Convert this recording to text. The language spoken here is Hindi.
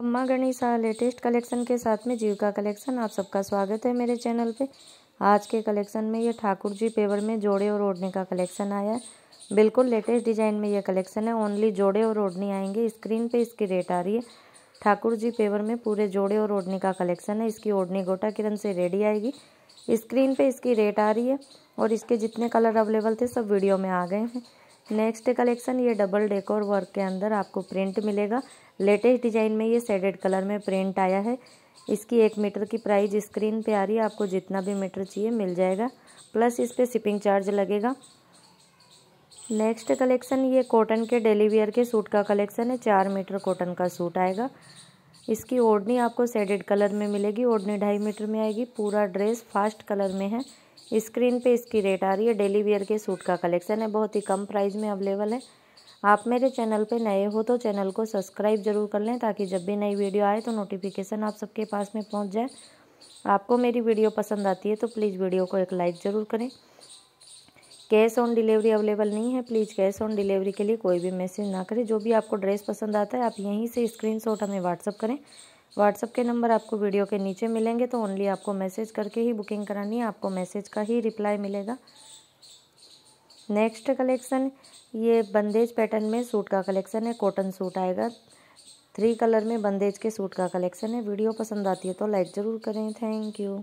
अम्मा गणेशा हाँ, लेटेस्ट कलेक्शन के साथ में जीविका कलेक्शन आप सबका स्वागत है मेरे चैनल पे आज के कलेक्शन में ये ठाकुर जी पेवर में जोड़े और ओढ़ने का कलेक्शन आया है बिल्कुल लेटेस्ट डिजाइन में ये कलेक्शन है ओनली जोड़े और ओढ़नी आएंगे स्क्रीन पे इसकी रेट आ रही है ठाकुर जी पेवर में पूरे जोड़े और ओढ़ने का कलेक्शन है इसकी ओढ़नी गोटा किरण से रेडी आएगी स्क्रीन पर इसकी रेट आ रही है और इसके जितने कलर अवेलेबल थे सब वीडियो में आ गए हैं नेक्स्ट कलेक्शन ये डबल डेकोर वर्क के अंदर आपको प्रिंट मिलेगा लेटेस्ट डिजाइन में ये सेडेड कलर में प्रिंट आया है इसकी एक मीटर की प्राइस स्क्रीन पे आ रही है आपको जितना भी मीटर चाहिए मिल जाएगा प्लस इस पर शिपिंग चार्ज लगेगा नेक्स्ट कलेक्शन ये कॉटन के डेली वेयर के सूट का कलेक्शन है चार मीटर कॉटन का सूट आएगा इसकी ओढ़नी आपको सेडेड कलर में मिलेगी ओढ़नी ढाई मीटर में आएगी पूरा ड्रेस फास्ट कलर में है स्क्रीन पे इसकी रेट आ रही है डेली वेयर के सूट का कलेक्शन है बहुत ही कम प्राइस में अवेलेबल है आप मेरे चैनल पे नए हो तो चैनल को सब्सक्राइब जरूर कर लें ताकि जब भी नई वीडियो आए तो नोटिफिकेशन आप सबके पास में पहुंच जाए आपको मेरी वीडियो पसंद आती है तो प्लीज़ वीडियो को एक लाइक ज़रूर करें कैश ऑन डिलीवरी अवेलेबल नहीं है प्लीज़ कैश ऑन डिलीवरी के लिए कोई भी मैसेज ना करें जो भी आपको ड्रेस पसंद आता है आप यहीं से स्क्रीन हमें व्हाट्सअप करें व्हाट्सअप के नंबर आपको वीडियो के नीचे मिलेंगे तो ओनली आपको मैसेज करके ही बुकिंग करानी है आपको मैसेज का ही रिप्लाई मिलेगा नेक्स्ट कलेक्शन ये बंदेज पैटर्न में सूट का कलेक्शन है कॉटन सूट आएगा थ्री कलर में बंदेज के सूट का कलेक्शन है वीडियो पसंद आती है तो लाइक ज़रूर करें थैंक यू